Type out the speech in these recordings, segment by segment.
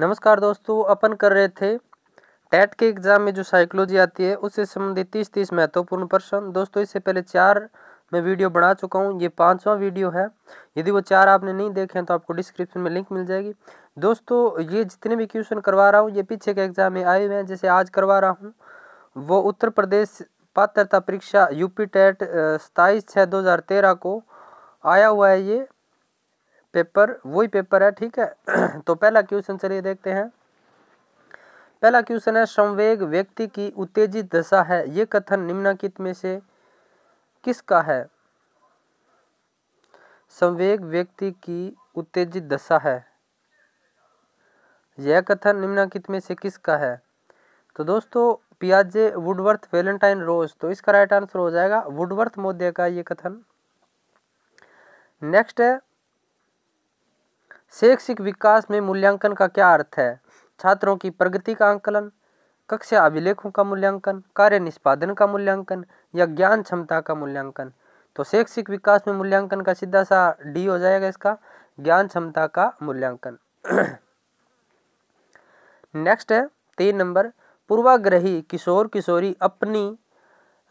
नमस्कार दोस्तों अपन कर रहे थे टेट के एग्ज़ाम में जो साइकोलॉजी आती है उससे संबंधित तीस तीस महत्वपूर्ण प्रश्न दोस्तों इससे पहले चार मैं वीडियो बना चुका हूँ ये पाँचवा वीडियो है यदि वो चार आपने नहीं देखे हैं तो आपको डिस्क्रिप्शन में लिंक मिल जाएगी दोस्तों ये जितने भी क्वेश्चन करवा रहा हूँ ये पीछे के एग्ज़ाम में आए हुए हैं जैसे आज करवा रहा हूँ वो उत्तर प्रदेश पात्रता परीक्षा यूपी टेट सताईस छः दो हज़ार तेरह को आया हुआ है ये पेपर वही पेपर है ठीक है तो पहला क्वेश्चन चलिए देखते हैं पहला क्वेश्चन है संवेग व्यक्ति की उत्तेजित दशा है ये कथन निम्नलिखित में से किसका है संवेग व्यक्ति की उत्तेजित दशा है यह कथन निम्नलिखित में से किसका है तो दोस्तों पियाजे वुडवर्थ वेलेंटाइन रोज तो इसका राइट आंसर हो जाएगा वुडवर्थ मौर्य का ये कथन नेक्स्ट है शैक्षिक विकास में मूल्यांकन का क्या अर्थ है छात्रों की प्रगति का आंकलन कक्षा अभिलेखों का मूल्यांकन कार्य निष्पादन का मूल्यांकन या ज्ञान क्षमता का मूल्यांकन तो शैक्षिक विकास में मूल्यांकन का सीधा सा डी हो जाएगा इसका ज्ञान क्षमता का मूल्यांकन नेक्स्ट है तीन नंबर पूर्वाग्रही किशोर किशोरी अपनी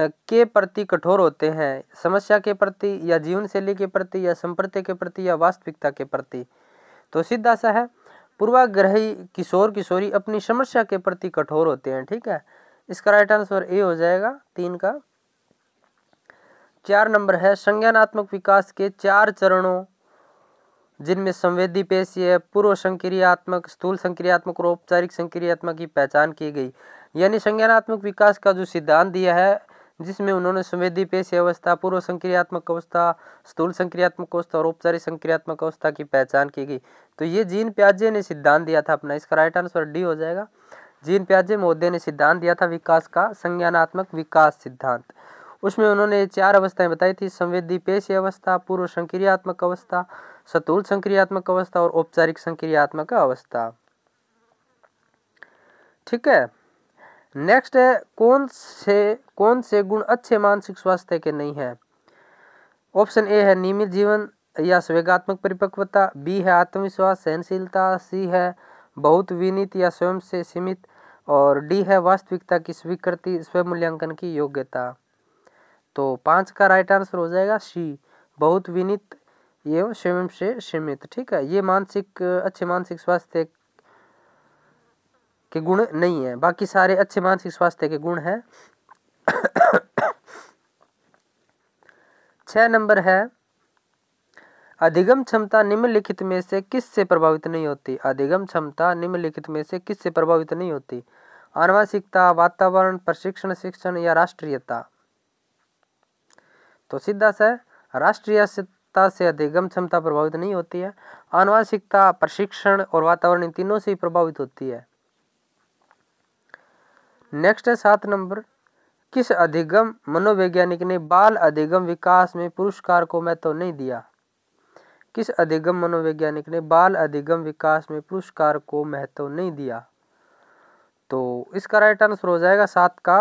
के प्रति कठोर होते हैं समस्या के प्रति या जीवन शैली के प्रति या संप्रति के प्रति या वास्तविकता के प्रति तो सिद्ध सा है पूर्वाग्रही किशोर किशोरी अपनी समस्या के प्रति कठोर होते हैं ठीक है इसका राइट आंसर ए हो जाएगा तीन का चार नंबर है संज्ञानात्मक विकास के चार चरणों जिनमें संवेदी है पूर्व संक्रियात्मक स्थूल संक्रियात्मक और औपचारिक संक्रियात्मक की पहचान की गई यानी संज्ञानात्मक विकास का जो सिद्धांत दिया है जिसमें उन्होंने संवेदी पेशी अवस्था पूर्व संक्रियात्मक अवस्था स्थूल संक्रियात्मक अवस्था और औपचारिक संक्रियात्मक अवस्था की पहचान की गई तो ये जीन प्याजे ने सिद्धांत दिया था अपना इसका राइट आंसर डी हो जाएगा जीन प्याजे महोदय ने सिद्धांत दिया था विकास का संज्ञानात्मक विकास सिद्धांत उसमें उन्होंने चार अवस्थाएं बताई थी संवेदी पेशी अवस्था पूर्व संक्रियात्मक अवस्था सतूल संक्रियात्मक अवस्था और औपचारिक संक्रियात्मक अवस्था ठीक है नेक्स्ट है कौन से कौन से गुण अच्छे मानसिक स्वास्थ्य के नहीं है ऑप्शन ए है नियमित जीवन या स्वेगात्मक परिपक्वता बी है आत्मविश्वास सहनशीलता सी है बहुत विनीत या स्वयं से सीमित और डी है वास्तविकता की स्वीकृति स्वयं मूल्यांकन की योग्यता तो पांच का राइट आंसर हो जाएगा सी बहुत विनित एवं स्वयं से सीमित ठीक है ये मानसिक अच्छे मानसिक स्वास्थ्य के गुण नहीं है बाकी सारे अच्छे मानसिक स्वास्थ्य के गुण हैं छः नंबर है अधिगम क्षमता निम्नलिखित में से किससे प्रभावित नहीं होती अधिगम क्षमता निम्नलिखित में से किससे प्रभावित नहीं होती आनुवांशिकता वातावरण प्रशिक्षण शिक्षण या राष्ट्रीयता तो सीधा सा राष्ट्रीयता से अधिगम क्षमता प्रभावित नहीं होती है आनुवांशिकता प्रशिक्षण और वातावरण इन तीनों से ही प्रभावित होती है नेक्स्ट है सात नंबर किस अधिगम मनोवैज्ञानिक ने बाल अधिगम विकास में पुरस्कार को महत्व तो नहीं दिया किस अधिगम मनोवैज्ञानिक ने बाल अधिगम विकास में पुरस्कार को महत्व तो नहीं दिया तो इसका राइट आंसर हो जाएगा सात का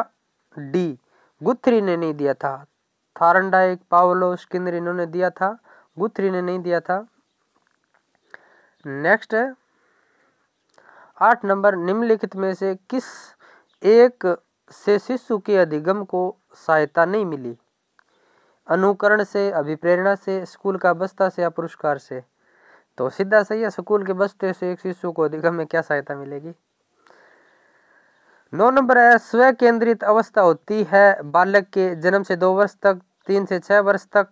डी गुथरी ने नहीं दिया था थारनडाइक पावलो स्किंदर इन्होंने दिया था गुथरी ने नहीं दिया था नेक्स्ट है आठ नंबर निम्नलिखित में से किस एक से शिशु के अधिगम को सहायता नहीं मिली अनुकरण से अभिप्रेरणा से स्कूल का बस्ता से या पुरस्कार से तो सीधा सही है स्कूल के बस्ते से एक शिशु को अधिगम में क्या सहायता मिलेगी नौ नंबर है स्व केंद्रित अवस्था होती है बालक के जन्म से दो वर्ष तक तीन से छह वर्ष तक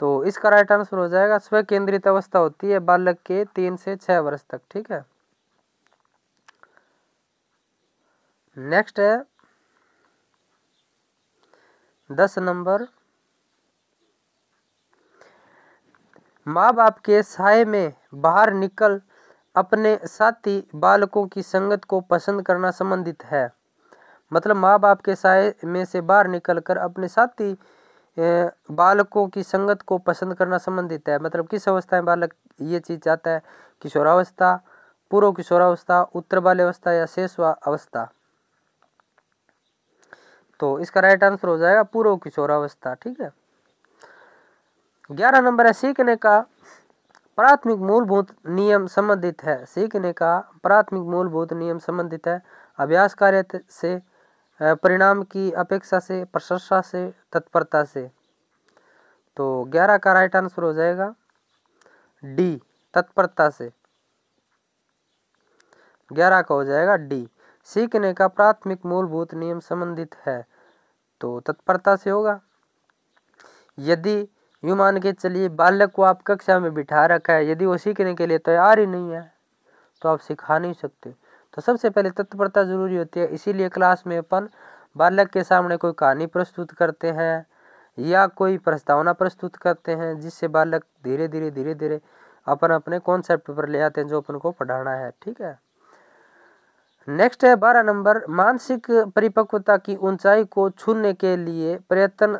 तो इसका राइट आंसर हो जाएगा स्व केंद्रित अवस्था होती है बालक के तीन से छह वर्ष तक ठीक है नेक्स्ट है दस नंबर माँ बाप के साय में बाहर निकल अपने साथी बालकों की संगत को पसंद करना संबंधित है मतलब माँ बाप के साय में से बाहर निकलकर अपने साथी बालकों की संगत को पसंद करना संबंधित है मतलब किस अवस्था में बालक ये चीज़ चाहता है किशोरावस्था पूर्व किशोरावस्था उत्तर बाल्यावस्था या शेषवा अवस्था तो इसका राइट आंसर हो जाएगा पूर्व किशोरावस्था ठीक है ग्यारह नंबर है सीखने का प्राथमिक मूलभूत नियम संबंधित है सीखने का प्राथमिक मूलभूत नियम संबंधित है अभ्यास कार्य से परिणाम की अपेक्षा से प्रशंसा से तत्परता से तो ग्यारह का राइट आंसर हो जाएगा डी तत्परता से ग्यारह का हो जाएगा डी सीखने का प्राथमिक मूलभूत नियम संबंधित है तो तत्परता से होगा यदि यू मान के चलिए बालक को आप कक्षा में बिठा रखा है यदि वो सीखने के लिए तैयार ही नहीं है तो आप सिखा नहीं सकते तो सबसे पहले तत्परता जरूरी होती है इसीलिए क्लास में अपन बालक के सामने कोई कहानी प्रस्तुत करते हैं या कोई प्रस्तावना प्रस्तुत करते हैं जिससे बालक धीरे धीरे धीरे धीरे अपन अपने कॉन्सेप्ट पर ले आते हैं जो अपन को पढ़ाना है ठीक है नेक्स्ट है बारह नंबर मानसिक परिपक्वता की ऊंचाई को छूने के लिए प्रयत्न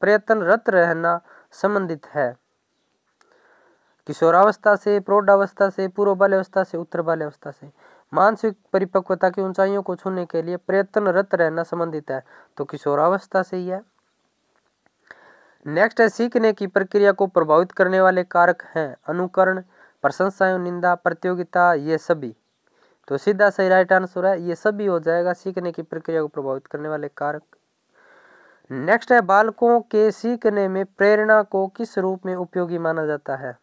प्रयत्नरत रहना संबंधित है किशोरावस्था से प्रौढ़ावस्था से पूर्व बाल्यावस्था से उत्तर बाल्यावस्था से मानसिक परिपक्वता की ऊंचाइयों को छूने के लिए प्रयत्नरत रहना संबंधित है तो किशोरावस्था से ही है नेक्स्ट है सीखने की प्रक्रिया को प्रभावित करने वाले कारक हैं अनुकरण प्रशंसा निंदा प्रतियोगिता ये सभी तो सीधा सही राइट आंसर है ये सभी हो जाएगा सीखने की प्रक्रिया को प्रभावित करने वाले कारक नेक्स्ट है बालकों के सीखने में प्रेरणा को किस रूप में उपयोगी माना जाता है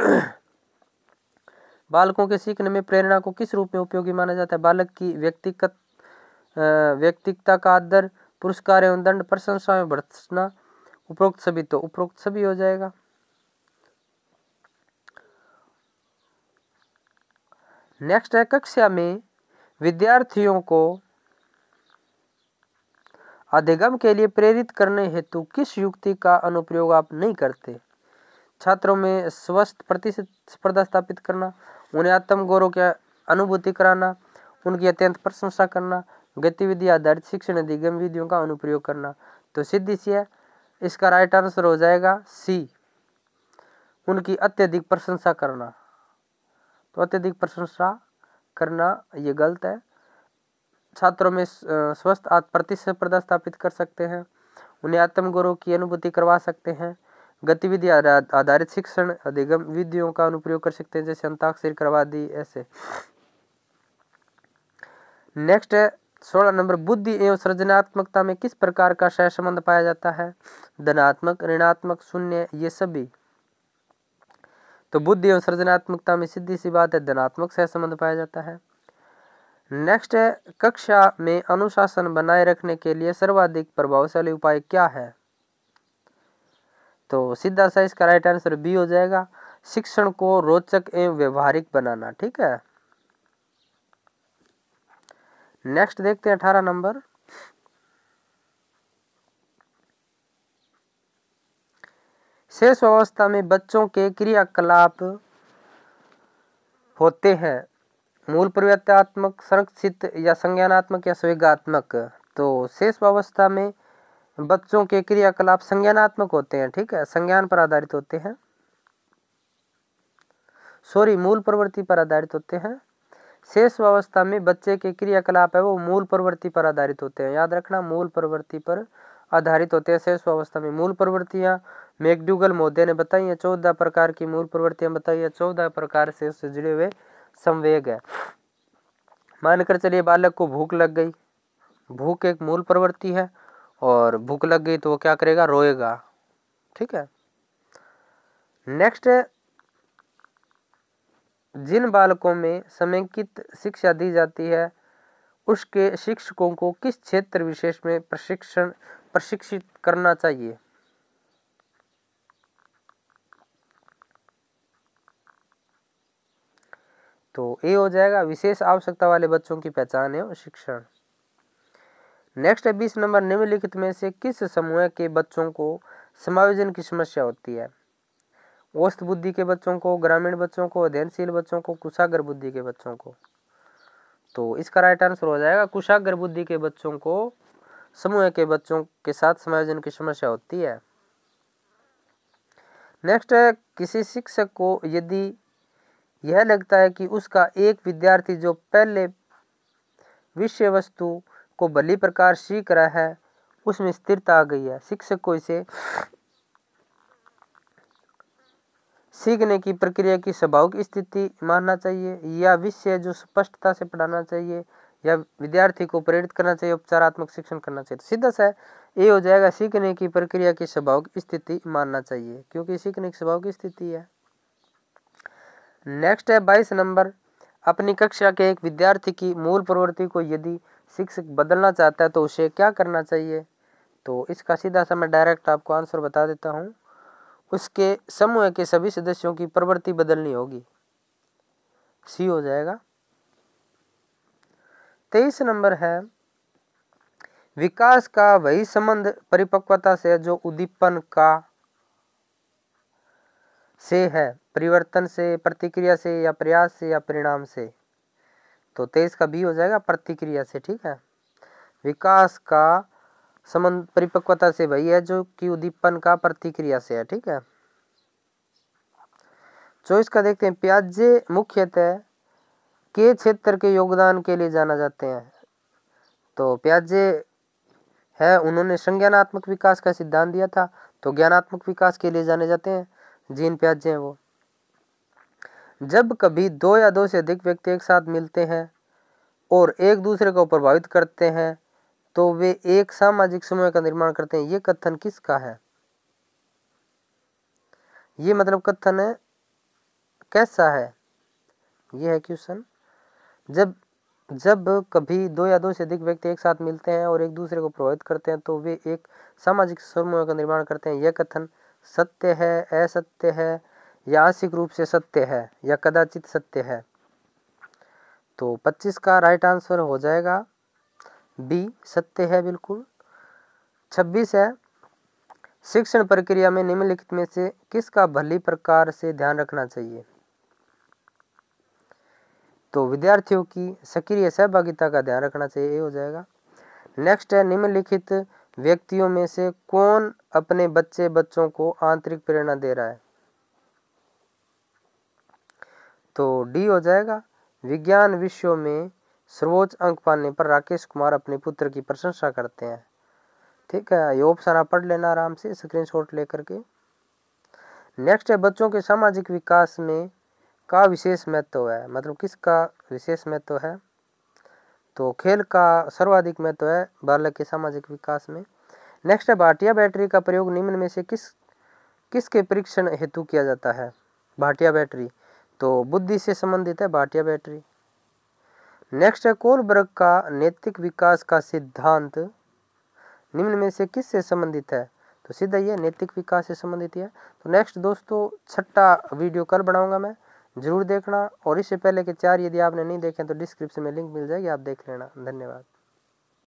बालकों के सीखने में प्रेरणा को किस रूप में उपयोगी माना जाता है बालक की व्यक्तिगत व्यक्तिकता का आदर पुरस्कार एवं दंड प्रशंसा में बरतना उपरोक्त सभी तो उपरोक्त सभी हो जाएगा नेक्स्ट है कक्षा में विद्यार्थियों को अधिगम के लिए प्रेरित करने हेतु किस युक्ति का अनुप्रयोग आप नहीं करते छात्रों में स्वस्थ प्रतिस्पर्धा स्थापित करना उन्हें आत्म गौरव की अनुभूति कराना उनकी अत्यंत प्रशंसा करना गतिविधि आधारित शिक्षण अधिगम विधियों का अनुप्रयोग करना तो सिद्ध इसी है इसका राइट आंसर हो जाएगा सी उनकी अत्यधिक प्रशंसा करना तो अत्यधिक प्रशंसा करना ये गलत है छात्रों में स्वस्थ प्रतिस्पर्धा स्थापित कर सकते हैं उन्हें आत्मगौरव की अनुभूति करवा सकते हैं गतिविधि आधारित शिक्षण अधिगम विधियों का अनुप्रयोग कर सकते हैं जैसे अंताक्षर करवा दी ऐसे नेक्स्ट है सोलह नंबर बुद्धि एवं सृजनात्मकता में किस प्रकार का सह संबंध पाया जाता है धनात्मक ऋणात्मक शून्य ये सभी तो बुद्धि एवं सृजनात्मकता में सीधी सी बात है धनात्मक से संबंध पाया जाता है नेक्स्ट है कक्षा में अनुशासन बनाए रखने के लिए सर्वाधिक प्रभावशाली उपाय क्या है तो सीधा सा इसका राइट आंसर बी हो जाएगा शिक्षण को रोचक एवं व्यवहारिक बनाना ठीक है नेक्स्ट देखते हैं अठारह नंबर शेष अवस्था में बच्चों के क्रियाकलाप होते हैं मूल प्रवृत्तात्मक संरक्षित या संज्ञानात्मक या स्वेगात्मक तो शेष अवस्था में बच्चों के क्रियाकलाप संज्ञानात्मक होते हैं ठीक है संज्ञान पर आधारित होते हैं सॉरी मूल प्रवृत्ति पर आधारित होते हैं शेष अवस्था में बच्चे के क्रियाकलाप है वो मूल प्रवृत्ति पर आधारित होते हैं याद रखना मूल प्रवृत्ति पर आधारित होते हैं शेष अवस्था में मूल प्रवृत्तियाँ मैकडूगल मोदे ने बताई है चौदह प्रकार की मूल प्रवृत्तियां बताई है चौदह प्रकार से उससे जुड़े हुए संवेग है मानकर चलिए बालक को भूख लग गई भूख एक मूल प्रवृत्ति है और भूख लग गई तो वो क्या करेगा रोएगा ठीक है नेक्स्ट जिन बालकों में समेकित शिक्षा दी जाती है उसके शिक्षकों को किस क्षेत्र विशेष में प्रशिक्षण प्रशिक्षित करना चाहिए तो ए हो जाएगा विशेष आवश्यकता वाले बच्चों की पहचान एवं शिक्षण नेक्स्ट है बीस नंबर निम्नलिखित में से किस समूह के बच्चों को समायोजन की समस्या होती है औस्त बुद्धि के बच्चों को ग्रामीण बच्चों को अध्ययनशील बच्चों को कुशाग्र बुद्धि के बच्चों को तो इसका राइट आंसर हो जाएगा कुशाग्र बुद्धि के बच्चों को समूह के बच्चों के साथ समायोजन की समस्या होती है नेक्स्ट है किसी शिक्षक को यदि यह लगता है कि उसका एक विद्यार्थी जो पहले विषय वस्तु को भली प्रकार सीख रहा है उसमें स्थिरता आ गई है शिक्षक को इसे सीखने की प्रक्रिया की की स्थिति मानना चाहिए या विषय जो स्पष्टता से पढ़ाना चाहिए या विद्यार्थी को प्रेरित करना चाहिए उपचारात्मक शिक्षण करना चाहिए तो सीधा सा ये हो जाएगा सीखने की प्रक्रिया की की स्थिति मानना चाहिए क्योंकि सीखने की की स्थिति है नेक्स्ट है बाईस नंबर अपनी कक्षा के एक विद्यार्थी की मूल प्रवृत्ति को यदि शिक्षक बदलना चाहता है तो उसे क्या करना चाहिए तो इसका सीधा सा मैं डायरेक्ट आपको आंसर बता देता हूँ उसके समूह के सभी सदस्यों की प्रवृत्ति बदलनी होगी सी हो जाएगा तेईस नंबर है विकास का वही संबंध परिपक्वता से जो उद्दीपन का से है परिवर्तन से प्रतिक्रिया से या प्रयास से या परिणाम से तो तेज का बी हो जाएगा प्रतिक्रिया से ठीक है विकास का संबंध परिपक्वता से वही है जो कि उद्दीपन का प्रतिक्रिया से है ठीक है चौबीस का देखते हैं प्याजे मुख्यतः के क्षेत्र के योगदान के लिए जाना जाते हैं तो प्याजे है उन्होंने संज्ञानात्मक विकास का सिद्धांत दिया था तो ज्ञानात्मक विकास के लिए जाने जाते हैं जीन प्याजे हैं वो जब कभी दो या दो से अधिक व्यक्ति एक साथ मिलते हैं और एक दूसरे को प्रभावित करते हैं तो वे एक सामाजिक समूह का निर्माण करते हैं ये कथन किसका है ये मतलब कथन है कैसा है ये है क्वेश्चन जब जब कभी दो या दो से अधिक व्यक्ति एक साथ मिलते हैं और एक दूसरे को प्रभावित करते हैं तो वे एक सामाजिक समूह का निर्माण करते हैं यह कथन सत्य है असत्य है आंशिक रूप से सत्य है या कदाचित सत्य है तो 25 का राइट आंसर हो जाएगा बी सत्य है बिल्कुल 26 है शिक्षण प्रक्रिया में निम्नलिखित में से किसका भली प्रकार से ध्यान रखना चाहिए तो विद्यार्थियों की सक्रिय सहभागिता का ध्यान रखना चाहिए ये हो जाएगा नेक्स्ट है निम्नलिखित व्यक्तियों में से कौन अपने बच्चे बच्चों को आंतरिक प्रेरणा दे रहा है तो डी हो जाएगा विज्ञान विषयों में सर्वोच्च अंक पाने पर राकेश कुमार अपने पुत्र की प्रशंसा करते हैं ठीक है ये ऑप्शन आप पढ़ लेना आराम से स्क्रीनशॉट लेकर के नेक्स्ट है बच्चों के सामाजिक विकास में का विशेष महत्व है मतलब किसका विशेष महत्व है तो खेल का सर्वाधिक महत्व है बालक के सामाजिक विकास में नेक्स्ट है भाटिया बैटरी का प्रयोग निम्न में से किस किसके परीक्षण हेतु किया जाता है भाटिया बैटरी तो बुद्धि से संबंधित है भाटिया बैटरी नेक्स्ट है कोलबर्ग का नैतिक विकास का सिद्धांत निम्न में से किस से संबंधित है तो सीधा ये नैतिक विकास से संबंधित है तो नेक्स्ट दोस्तों छठा वीडियो कल बनाऊंगा मैं ज़रूर देखना और इससे पहले के चार यदि आपने नहीं देखे तो डिस्क्रिप्शन में लिंक मिल जाएगी आप देख लेना धन्यवाद